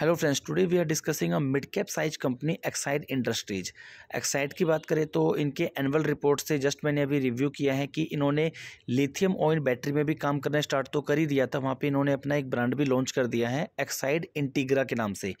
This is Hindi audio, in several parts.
hello friends today we are discussing a mid cap size company Exide Industries Exide की बात करें तो इनके एनुअल रिपोर्ट से जस्ट मैंने अभी रिव्यू किया है कि इन्होंने लिथियम ऑयल बैटरी में भी काम करना स्टार्ट तो कर ही दिया था वहाँ पे इन्होंने अपना एक ब्रांड भी लॉन्च कर दिया है एक्साइड इंटीग्रा के नाम से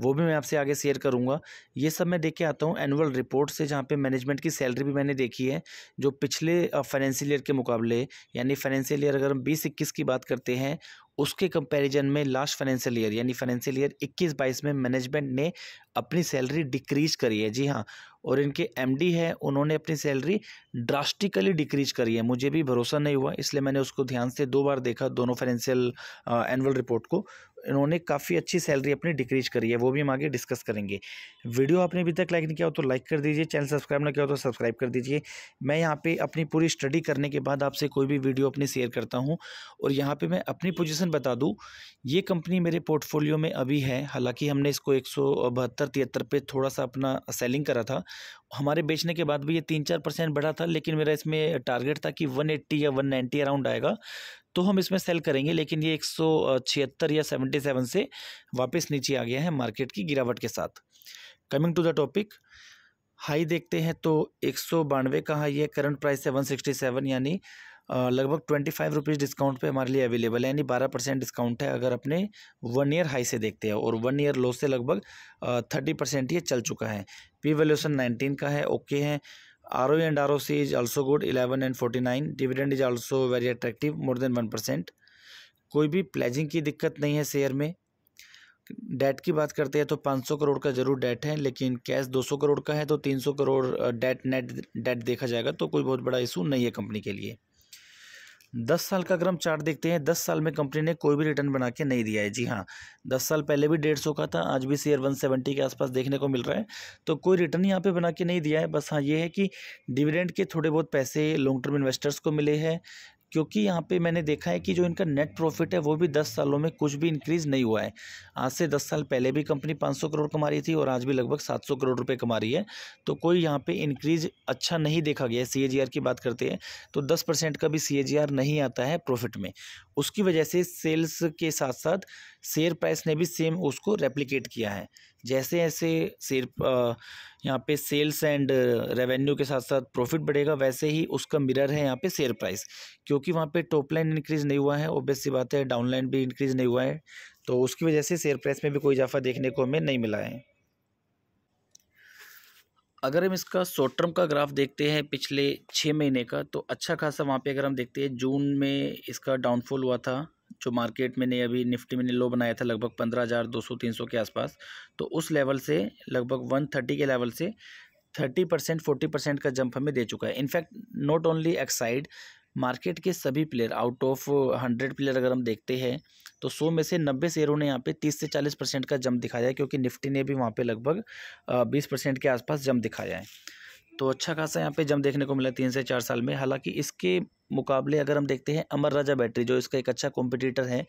वो भी मैं आपसे आगे शेयर करूँगा ये सब मैं देख के आता हूँ एनुअल रिपोर्ट से जहाँ पर मैनेजमेंट की सैलरी भी मैंने देखी है जो पिछले फाइनेंशियल ईयर के मुकाबले यानी फाइनेंशियल ईयर अगर हम बीस इक्कीस की बात करते हैं उसके कंपैरिजन में लास्ट फाइनेंशियल ईयर यानी फाइनेंशियल ईयर 21 बाईस में मैनेजमेंट ने अपनी सैलरी डिक्रीज करी है जी हाँ और इनके एमडी है उन्होंने अपनी सैलरी ड्रास्टिकली डिक्रीज करी है मुझे भी भरोसा नहीं हुआ इसलिए मैंने उसको ध्यान से दो बार देखा दोनों फाइनेंशियल एनुअल रिपोर्ट को इन्होंने काफ़ी अच्छी सैलरी अपनी डिक्रीज करी है वो भी हम आगे डिस्कस करेंगे वीडियो आपने अभी तक लाइक नहीं किया हो तो लाइक कर दीजिए चैनल सब्सक्राइब ना किया हो तो सब्सक्राइब कर दीजिए मैं यहाँ पे अपनी पूरी स्टडी करने के बाद आपसे कोई भी वीडियो अपनी शेयर करता हूँ और यहाँ पर मैं अपनी पोजिशन बता दूँ ये कंपनी मेरे पोर्टफोलियो में अभी है हालाँकि हमने इसको एक सौ बहत्तर पे थोड़ा सा अपना सेलिंग करा था हमारे बेचने के बाद भी ये तीन चार परसेंट बढ़ा था लेकिन मेरा इसमें टारगेट था कि वन एट्टी या वन नाइन्टी अराउंड आएगा तो हम इसमें सेल करेंगे लेकिन ये एक या सेवेंटी से वापस नीचे आ गया है मार्केट की गिरावट के साथ coming to the topic high देखते हैं तो एक सौ बानवे का हाई है करंट प्राइस है वन सिक्सटी सेवन यानी लगभग ट्वेंटी फाइव रुपीज़ डिस्काउंट पे हमारे लिए अवेलेबल है यानी बारह परसेंट डिस्काउंट है अगर अपने वन ईयर हाई से देखते हैं और वन ईयर लो से लगभग थर्टी परसेंट ये चल चुका है पी वैल्यूशन नाइनटीन का है ओके है ROE and ROC is also good 11 and 49 dividend is also very attractive more than 1% कोई भी प्लेजिंग की दिक्कत नहीं है शेयर में डेट की बात करते हैं तो 500 करोड़ का जरूर डेट है लेकिन कैश 200 करोड़ का है तो 300 करोड़ डेट नेट डेट देखा जाएगा तो कोई बहुत बड़ा इशू नहीं है कंपनी के लिए दस साल का अगर हम चार्ट देखते हैं दस साल में कंपनी ने कोई भी रिटर्न बना के नहीं दिया है जी हाँ दस साल पहले भी डेढ़ सौ का था आज भी शेयर वन सेवेंटी के आसपास देखने को मिल रहा है तो कोई रिटर्न यहाँ पे बना के नहीं दिया है बस हाँ ये है कि डिविडेंड के थोड़े बहुत पैसे लॉन्ग टर्म इन्वेस्टर्स को मिले हैं क्योंकि यहाँ पे मैंने देखा है कि जो इनका नेट प्रॉफिट है वो भी दस सालों में कुछ भी इंक्रीज़ नहीं हुआ है आज से दस साल पहले भी कंपनी पाँच सौ करोड़ कमा रही थी और आज भी लगभग सात सौ करोड़ रुपये कमा रही है तो कोई यहाँ पे इंक्रीज़ अच्छा नहीं देखा गया है सी की बात करते हैं तो दस परसेंट का भी सी नहीं आता है प्रॉफिट में उसकी वजह से सेल्स के साथ साथ शेयर प्राइस ने भी सेम उसको रेप्लीकेट किया है जैसे जैसे सिर्फ यहाँ पे सेल्स एंड रेवेन्यू के साथ साथ प्रॉफिट बढ़ेगा वैसे ही उसका मिरर है यहाँ पे शेयर प्राइस क्योंकि वहाँ पे टॉप लाइन इंक्रीज़ नहीं हुआ है ऑब्वियस सी बात है डाउन लाइन भी इंक्रीज़ नहीं हुआ है तो उसकी वजह से शेयर प्राइस में भी कोई इजाफा देखने को हमें नहीं मिला है अगर हम इसका शॉर्ट टर्म का ग्राफ देखते हैं पिछले छः महीने का तो अच्छा खासा वहाँ पे अगर हम देखते हैं जून में इसका डाउनफॉल हुआ था जो मार्केट में ने अभी निफ्टी में ने लो बनाया था लगभग पंद्रह हज़ार दो सौ तीन सौ के आसपास तो उस लेवल से लगभग वन थर्टी के लेवल से थर्टी परसेंट फोर्टी परसेंट का जंप हमें दे चुका है in fact not only Exide market के सभी player out of hundred player अगर हम देखते हैं तो सौ में से नब्बे शेयरों ने यहाँ पे तीस से चालीस परसेंट का जंप दिखाया है क्योंकि निफ्टी ने भी वहाँ पे लगभग बीस परसेंट के आसपास जंप दिखाया है तो अच्छा खासा यहाँ पे जम देखने को मिला तीन से चार साल में हालांकि इसके मुकाबले अगर हम देखते हैं अमर राजा बैटरी जो इसका एक अच्छा कॉम्पिटिटर है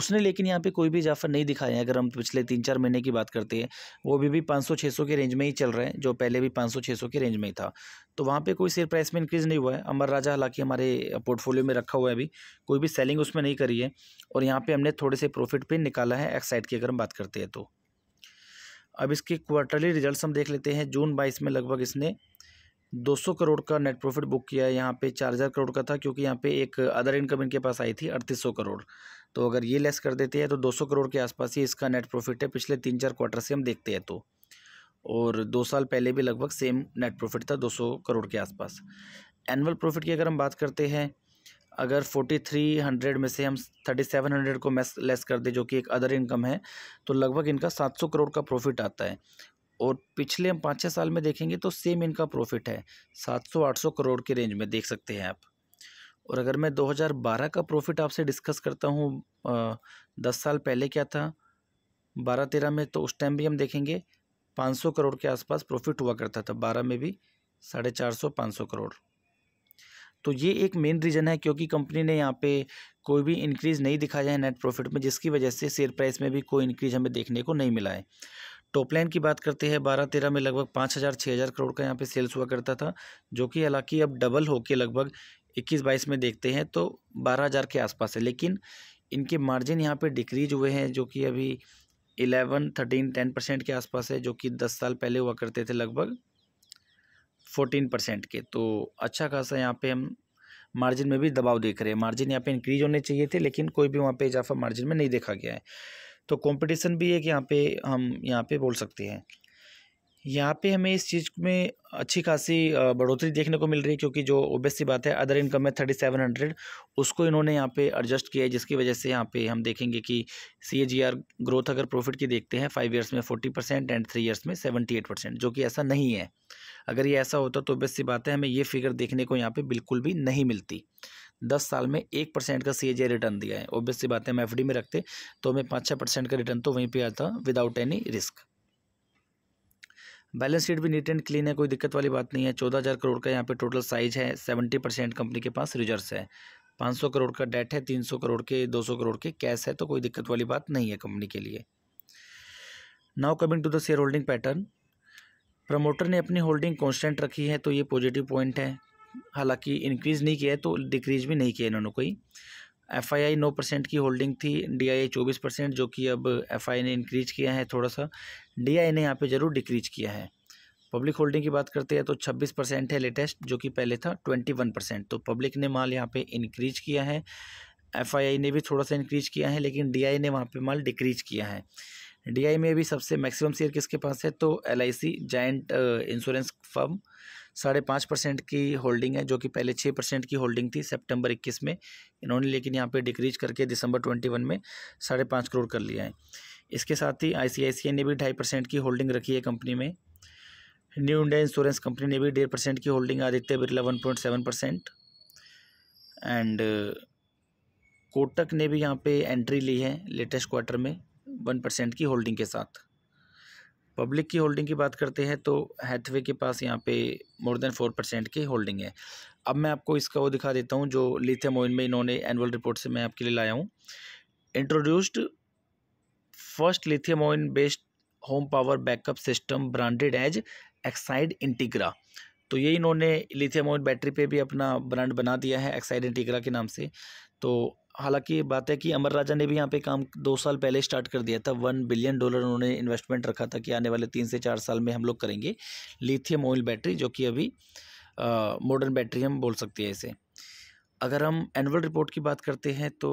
उसने लेकिन यहाँ पे कोई भी इजाफा नहीं दिखाया है अगर हम पिछले तीन चार महीने की बात करते हैं वो भी भी 500 सौ के रेंज में ही चल रहे हैं जो पहले भी 500 सौ के रेंज में ही था तो वहाँ पे कोई शेयर प्राइस में इंक्रीज़ नहीं हुआ है अमर राजा हालांकि हमारे पोर्टफोलियो में रखा हुआ है अभी कोई भी सेलिंग उसमें नहीं करी है और यहाँ पर हमने थोड़े से प्रॉफिट पर निकाला है एक्साइड की अगर हम बात करते हैं तो अब इसके क्वार्टरली रिजल्ट हम देख लेते हैं जून बाईस में लगभग इसने 200 करोड़ का नेट प्रॉफिट बुक किया है यहाँ पे चार हज़ार करोड़ का था क्योंकि यहाँ पे एक अदर इनकम इनके पास आई थी अड़तीस सौ करोड़ तो अगर ये लेस कर देते हैं तो 200 करोड़ के आसपास ही इसका नेट प्रॉफिट है पिछले तीन चार क्वार्टर से हम देखते हैं तो और दो साल पहले भी लगभग सेम नेट प्रॉफिट था 200 करोड़ के आसपास एनुअल प्रॉफिट की अगर हम बात करते हैं अगर फोर्टी थ्री हंड्रेड में से हम थर्टी सेवन हंड्रेड को मैस लेस कर दे जो कि एक अदर इनकम है तो लगभग इनका सात सौ करोड़ का प्रॉफिट आता है और पिछले हम पाँच छः साल में देखेंगे तो सेम इनका प्रॉफिट है सात सौ आठ सौ करोड़ के रेंज में देख सकते हैं आप और अगर मैं दो हज़ार बारह का प्रॉफिट आपसे डिस्कस करता हूँ दस साल पहले क्या था बारह तेरह में तो उस टाइम भी हम देखेंगे पाँच सौ करोड़ के आसपास प्रॉफिट हुआ करता था बारह में भी साढ़े चार सौ पाँच सौ करोड़ तो ये एक मेन रीज़न है क्योंकि कंपनी ने यहाँ पे कोई भी इंक्रीज़ नहीं दिखाया है नेट प्रॉफिट में जिसकी वजह से शेयर प्राइस में भी कोई इंक्रीज़ हमें देखने को नहीं मिला है टॉप लाइन की बात करते हैं बारह तेरह में लगभग पाँच हज़ार छः हज़ार करोड़ का यहाँ पे सेल्स हुआ करता था जो कि हालांकि अब डबल होके लगभग इक्कीस बाईस में देखते हैं तो बारह हज़ार के आसपास है लेकिन इनके मार्जिन यहाँ पे डिक्रीज हुए हैं जो कि अभी इलेवन थर्टीन टेन परसेंट के आसपास है जो कि दस साल पहले हुआ करते थे लगभग फोर्टीन परसेंट के तो अच्छा खासा यहाँ पर हम मार्जिन में भी दबाव देख रहे हैं मार्जिन यहाँ पर इंक्रीज होने चाहिए थे लेकिन कोई भी वहाँ पर इजाफा मार्जिन में नहीं देखा गया है तो कंपटीशन भी एक यहाँ पे हम यहाँ पे बोल सकते हैं यहाँ पे हमें इस चीज़ में अच्छी खासी बढ़ोतरी देखने को मिल रही है क्योंकि जो ओबियस सी बात है अदर इनकम में थर्टी सेवन हंड्रेड उसको इन्होंने यहाँ पे एडजस्ट किया है जिसकी वजह से यहाँ पे हम देखेंगे कि C A G R growth अगर प्रॉफिट की देखते हैं फाइव ईयर्स में forty percent and three years में सेवेंटी एट परसेंट जो कि ऐसा नहीं है अगर ये ऐसा होता तो ओबियस सी बात है हमें ये फिगर देखने को यहाँ पर बिल्कुल भी नहीं मिलती दस साल में एक परसेंट का सी रिटर्न दिया है सी बात है हम एफ में रखते तो हमें पाँच छः परसेंट का रिटर्न तो वहीं पर आता without any risk balance sheet भी नीट एंड क्लीन है कोई दिक्कत वाली बात नहीं है चौदह हज़ार करोड़ का यहाँ पे टोटल साइज है सेवेंटी परसेंट कंपनी के पास रिजर्व है पाँच सौ करोड़ का डेट है तीन सौ करोड़ के दो सौ करोड़ के कैश है तो कोई दिक्कत वाली बात नहीं है कंपनी के लिए now coming to the share holding pattern promoter ने अपनी होल्डिंग कांस्टेंट रखी है तो ये पॉजिटिव पॉइंट है हालांकि इंक्रीज़ नहीं किया है तो डिक्रीज भी नहीं किया इन्होंने कोई एफ आई आई नौ परसेंट की होल्डिंग थी डी आई आई चौबीस परसेंट जो कि अब एफ आई ने इंक्रीज किया है थोड़ा सा डी आई ने यहाँ पे ज़रूर डिक्रीज किया है पब्लिक होल्डिंग की बात करते हैं तो छब्बीस परसेंट है लेटेस्ट जो कि पहले था ट्वेंटी वन परसेंट तो पब्लिक ने माल यहाँ पे इंक्रीज किया है एफ आई आई ने भी थोड़ा सा इंक्रीज किया है लेकिन डी आई ने वहाँ पर माल डिक्रीज किया है डी आई में भी सबसे मैक्सिमम शेयर किसके पास है तो L I C insurance firm साढ़े पाँच परसेंट की होल्डिंग है जो कि पहले छः परसेंट की होल्डिंग थी सितंबर इक्कीस में इन्होंने लेकिन यहाँ पे डिक्रीज करके दिसंबर ट्वेंटी वन में साढ़े पाँच करोड़ कर लिया है इसके साथ ही आईसीआईसीआई ने भी ढाई परसेंट की होल्डिंग रखी है कंपनी में न्यू इंडिया इंश्योरेंस कंपनी ने भी डेढ़ परसेंट की holding Aditya Birla one point seven percent and Kotak ने भी यहाँ पर एंट्री ली है लेटेस्ट क्वार्टर में वन परसेंट की होल्डिंग के साथ पब्लिक की होल्डिंग की बात करते हैं तो हैथवे के पास यहाँ पे मोर देन फोर परसेंट की होल्डिंग है अब मैं आपको इसका वो दिखा देता हूँ जो लिथियम ऑयल में इन्होंने एनुअल रिपोर्ट से मैं आपके लिए लाया हूँ introduced first lithium oil based home power backup system branded as Exide Integra तो ये इन्होंने लिथियम ऑयल बैटरी पे भी अपना ब्रांड बना दिया है एक्साइड इंटीग्रा के नाम से तो हालांकि ये बात है कि अमर राजा ने भी यहाँ पे काम दो साल पहले स्टार्ट कर दिया था वन बिलियन डॉलर उन्होंने इन्वेस्टमेंट रखा था कि आने वाले तीन से चार साल में हम लोग करेंगे लिथियम ऑयल बैटरी जो कि अभी मॉडर्न बैटरी हम बोल सकते हैं इसे अगर हम एनुअल रिपोर्ट की बात करते हैं तो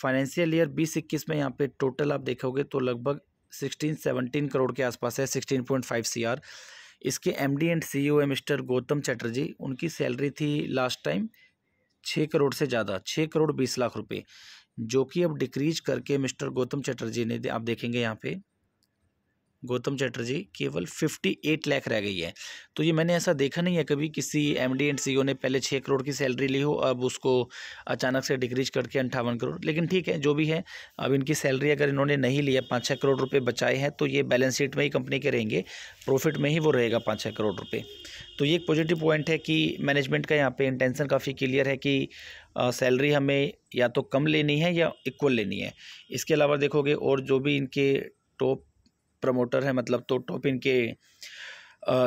फाइनेंशियल ईयर बीस इक्कीस में यहाँ पे टोटल आप देखोगे तो लगभग सिक्सटीन सेवनटीन करोड़ के आसपास है sixteen point five C R इसके M D and C O है मिस्टर गौतम चटर्जी उनकी सैलरी थी लास्ट टाइम छः करोड़ से ज़्यादा छः करोड़ बीस लाख रुपए जो कि अब डिक्रीज करके मिस्टर गौतम चटर्जी ने आप देखेंगे यहाँ पे गौतम चटर्जी केवल 58 लाख रह गई है तो ये मैंने ऐसा देखा नहीं है कभी किसी एम डी एंड सी ने पहले छः करोड़ की सैलरी ली हो अब उसको अचानक से डिक्रीज करके अंठावन करोड़ लेकिन ठीक है जो भी है अब इनकी सैलरी अगर इन्होंने नहीं लिया पाँच छः करोड़ रुपये बचाए हैं तो ये बैलेंस शीट में ही कंपनी के रहेंगे प्रॉफिट में ही वो रहेगा पाँच छः करोड़ रुपये तो ये एक पॉजिटिव पॉइंट है कि मैनेजमेंट का यहाँ पर इंटेंसन काफ़ी क्लियर है कि सैलरी हमें या तो कम लेनी है या इक्वल लेनी है इसके अलावा देखोगे और जो भी इनके टॉप प्रमोटर हैं मतलब तो टॉप इनके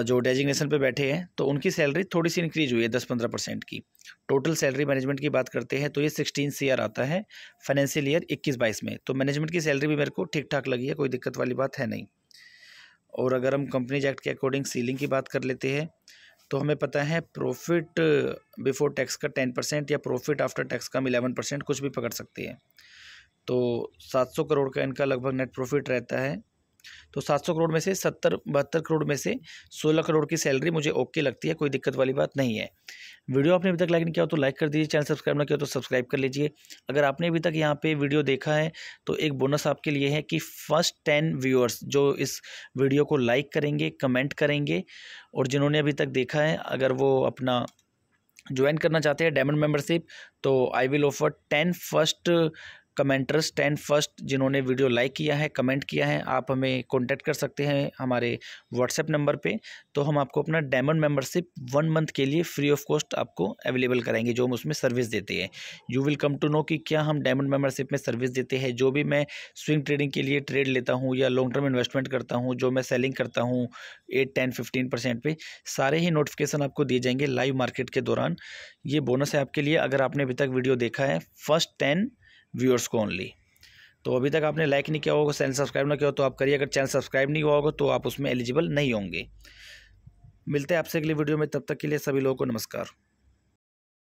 जो डेजिग्नेशन पे बैठे हैं तो उनकी सैलरी थोड़ी सी इंक्रीज हुई है दस पंद्रह परसेंट की टोटल सैलरी मैनेजमेंट की बात करते हैं तो ये सिक्सटीन सी आर आता है फाइनेंशियल ईयर इक्कीस बाईस में तो मैनेजमेंट की सैलरी भी मेरे को ठीक ठाक लगी है कोई दिक्कत वाली बात है नहीं और अगर हम कंपनीज एक्ट के अकॉर्डिंग सीलिंग की बात कर लेते हैं तो हमें पता है प्रॉफिट बिफोर टैक्स का टेन परसेंट या प्रॉफिट आफ्टर टैक्स का हम इलेवन परसेंट कुछ भी पकड़ सकते हैं तो सात सौ करोड़ का इनका लगभग नेट प्रॉफिट रहता है तो 700 करोड़ में से सत्तर बहत्तर करोड़ में से 16 करोड़ की सैलरी मुझे ओके लगती है कोई दिक्कत वाली बात नहीं है वीडियो आपने अभी तक लाइक नहीं किया हो तो लाइक कर दीजिए चैनल सब्सक्राइब ना किया तो सब्सक्राइब कर लीजिए अगर आपने अभी तक यहाँ पे वीडियो देखा है तो एक बोनस आपके लिए है कि फर्स्ट टेन व्यूअर्स जो इस वीडियो को लाइक करेंगे कमेंट करेंगे और जिन्होंने अभी तक देखा है अगर वो अपना ज्वाइन करना चाहते हैं डायमंड मेंबरशिप तो I will offer ten first commenters ten first जिन्होंने वीडियो लाइक किया है कमेंट किया है आप हमें कांटेक्ट कर सकते हैं हमारे व्हाट्सएप नंबर पे तो हम आपको अपना डायमंड मेंबरशिप वन मंथ के लिए फ्री ऑफ कॉस्ट आपको अवेलेबल कराएंगे जो हम उसमें सर्विस देते हैं you will come to know कि क्या हम डायमंड मेंबरशिप में सर्विस देते हैं जो भी मैं स्विंग ट्रेडिंग के लिए ट्रेड लेता हूँ या लॉन्ग टर्म इन्वेस्टमेंट करता हूँ जो मैं सेलिंग करता हूँ एट टेन फिफ्टीन परसेंट पे सारे ही नोटिफिकेशन आपको दिए जाएंगे लाइव मार्केट के दौरान ये बोनस है आपके लिए अगर आपने अभी तक वीडियो देखा है फर्स्ट टेन व्यूअर्स को ओनली तो अभी तक आपने लाइक नहीं किया होगा चैनल सब्सक्राइब ना किया हो तो आप करिए अगर चैनल सब्सक्राइब नहीं हुआ होगा तो आप उसमें एलिजिबल नहीं होंगे मिलते हैं आपसे अगली वीडियो में तब तक के लिए सभी लोगों को नमस्कार